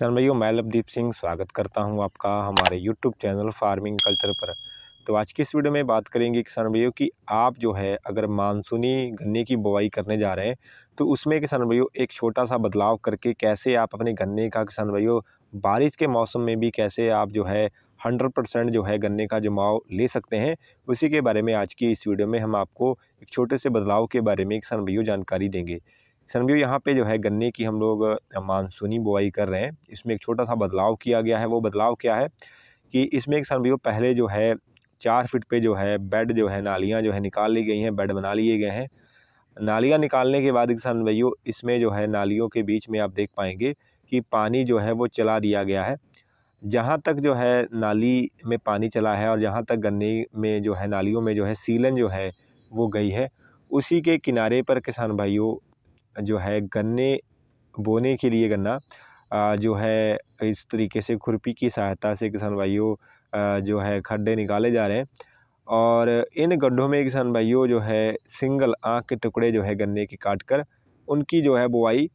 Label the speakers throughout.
Speaker 1: किसान भाइयों मैं लवदीप सिंह स्वागत करता हूं आपका हमारे यूट्यूब चैनल फार्मिंग कल्चर पर तो आज की इस वीडियो में बात करेंगे किसान भाइयों कि आप जो है अगर मानसूनी गन्ने की बुआई करने जा रहे हैं तो उसमें किसान भाइयों एक छोटा सा बदलाव करके कैसे आप अपने गन्ने का किसान भाइयों बारिश के मौसम में भी कैसे आप जो है हंड्रेड परसेंट जो है गन्ने का जमाव ले सकते हैं उसी के बारे में आज की इस वीडियो में हम आपको एक छोटे से बदलाव के बारे में किसान भैया जानकारी देंगे सनव्यू यहाँ पे जो है गन्ने की हम लोग मानसूनी बुआई कर रहे हैं इसमें एक छोटा सा बदलाव किया गया है वो बदलाव क्या है कि इसमें एक सनव्यू पहले जो है चार फिट पे जो है बेड जो है नालियाँ जो है निकाल ली गई हैं बेड बना लिए गए हैं नालियाँ निकालने के बाद सनव्यू इसमें जो है नालियों के बीच में आप देख पाएंगे कि पानी जो है वो चला दिया गया है जहाँ तक जो है नाली में पानी चला है और जहाँ तक गन्ने में जो है नालियों में जो है सीलन जो है वो गई है उसी के किनारे पर किसान भाइयों जो है गन्ने बोने के लिए गन्ना जो है इस तरीके से खुरपी की सहायता से किसान भाइयों जो है खड्डे निकाले जा रहे हैं और इन गड्ढों में किसान भाइयों जो है सिंगल आँख के टुकड़े जो है गन्ने के काट कर उनकी जो है बुआई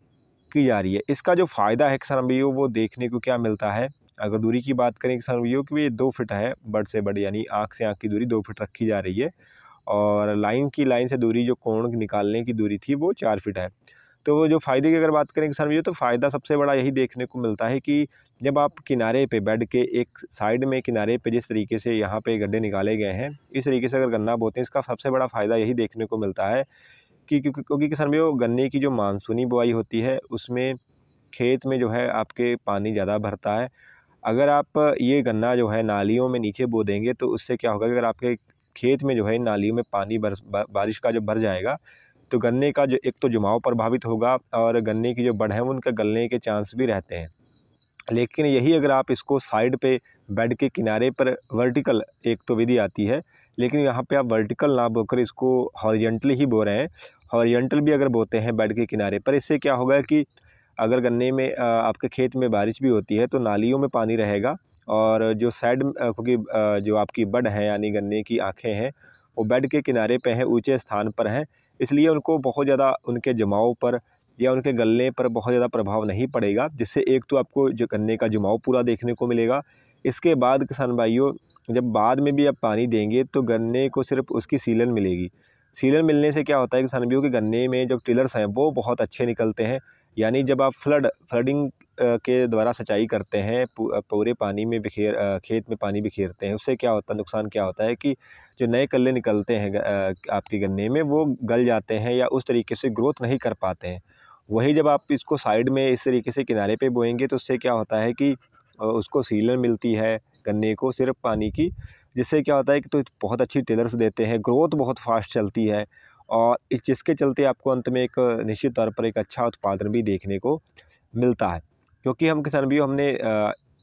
Speaker 1: की जा रही है इसका जो फ़ायदा है किसान भाइयों वो देखने को क्या मिलता है अगर दूरी की बात करें किसान भाइयों की ये दो फिट है बड़ से बड़ यानी आँख से आँख की दूरी दो फिट रखी जा रही है और लाइन की लाइन से दूरी जो कोण निकालने की दूरी थी वो चार फिट है तो जो फ़ायदे की अगर बात करें किसान भैया तो फ़ायदा सबसे बड़ा यही देखने को मिलता है कि जब आप किनारे पे बेड के एक साइड में किनारे पे जिस तरीके से यहाँ पे गड्ढे निकाले गए हैं इस तरीके से अगर गन्ना बोते हैं इसका सबसे बड़ा फ़ायदा यही देखने को मिलता है कि क्योंकि किसान भैया गन्ने की जो मानसूनी बुआई होती है उसमें खेत में जो है आपके पानी ज़्यादा भरता है अगर आप ये गन्ना जो है नालियों में नीचे बो देंगे तो उससे क्या होगा कि अगर आपके खेत में जो है नालियों में पानी बर, बारिश का जो भर जाएगा तो गन्ने का जो एक तो जुमाव प्रभावित होगा और गन्ने की जो बढ़ है उनका गलने के चांस भी रहते हैं लेकिन यही अगर आप इसको साइड पे बेड के किनारे पर वर्टिकल एक तो विधि आती है लेकिन यहाँ पे आप वर्टिकल ना बोकर इसको हॉरिजेंटली ही बो रहे हैं हॉरियंटल भी अगर बोते हैं बेड के किनारे पर इससे क्या होगा कि अगर गन्ने में आपके खेत में बारिश भी होती है तो नालियों में पानी रहेगा और जो साइड क्योंकि जो आपकी बड है यानी गन्ने की आँखें हैं वो बेड के किनारे पे हैं ऊंचे स्थान पर हैं इसलिए उनको बहुत ज़्यादा उनके जमाव पर या उनके गलने पर बहुत ज़्यादा प्रभाव नहीं पड़ेगा जिससे एक तो आपको जो गन्ने का जमाव पूरा देखने को मिलेगा इसके बाद किसान भाइयों जब बाद में भी आप पानी देंगे तो गन्ने को सिर्फ उसकी सीलन मिलेगी सीलन मिलने से क्या होता है किसान भाइयों के गन्ने में जब टिलर्स हैं वो बहुत अच्छे निकलते हैं यानी जब आप फ्लड फ्लडिंग के द्वारा सिंचाई करते हैं पूरे पानी में बिखेर खेत में पानी बिखेरते हैं उससे क्या होता है नुकसान क्या होता है कि जो नए कल्ले निकलते हैं आपके गन्ने में वो गल जाते हैं या उस तरीके से ग्रोथ नहीं कर पाते हैं वही जब आप इसको साइड में इस तरीके से किनारे पे बोएंगे तो उससे क्या होता है कि उसको सीलर मिलती है गन्ने को सिर्फ पानी की जिससे क्या होता है कि तो बहुत अच्छी टेलर्स देते हैं ग्रोथ बहुत फास्ट चलती है और इस जिसके चलते आपको अंत में एक निश्चित तौर पर एक अच्छा उत्पादन भी देखने को मिलता है क्योंकि हम किसान भी हमने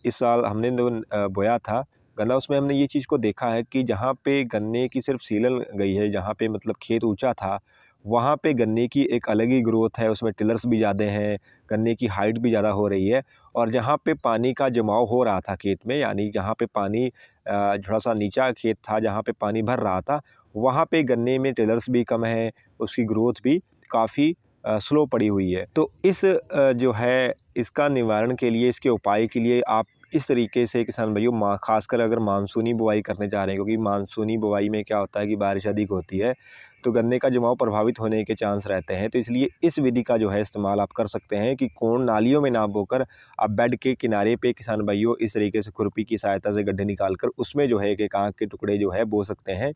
Speaker 1: इस साल हमने जो बोया था गन्ना उसमें हमने ये चीज़ को देखा है कि जहाँ पे गन्ने की सिर्फ सीलन गई है जहाँ पे मतलब खेत ऊंचा था वहाँ पे गन्ने की एक अलग ही ग्रोथ है उसमें टिलर्स भी ज़्यादा हैं गन्ने की हाइट भी ज़्यादा हो रही है और जहाँ पे पानी का जमाव हो रहा था खेत में यानी जहाँ पे पानी थोड़ा सा नीचा खेत था जहाँ पे पानी भर रहा था वहाँ पे गन्ने में टेलर्स भी कम हैं उसकी ग्रोथ भी काफ़ी स्लो पड़ी हुई है तो इस जो है इसका निवारण के लिए इसके उपाय के लिए आप इस तरीके से किसान भाइयों माँ खासकर अगर मानसूनी बुआई करने जा रहे हैं क्योंकि मानसूनी बुआई में क्या होता है कि बारिश अधिक होती है तो गन्ने का जमाव प्रभावित होने के चांस रहते हैं तो इसलिए इस विधि का जो है इस्तेमाल आप कर सकते हैं कि कोण नालियों में ना बोकर आप बेड के किनारे पे किसान भाइयों इस तरीके से खुरपी की सहायता से गड्ढे निकाल कर उसमें जो है कि एक आँख के टुकड़े जो है बो सकते हैं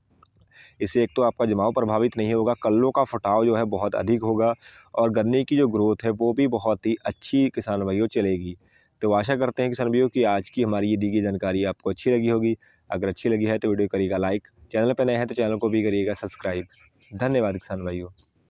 Speaker 1: इससे एक तो आपका जमाव प्रभावित नहीं होगा कल्लों का फटाव जो है बहुत अधिक होगा और गन्ने की जो ग्रोथ है वो भी बहुत ही अच्छी किसान भाइयों चलेगी तो आशा करते हैं किसान भाइयों की आज की हमारी ये दी गई जानकारी आपको अच्छी लगी होगी अगर अच्छी लगी है तो वीडियो करिएगा लाइक चैनल पर नए हैं तो चैनल को भी करिएगा सब्सक्राइब धन्यवाद किसान भाइयों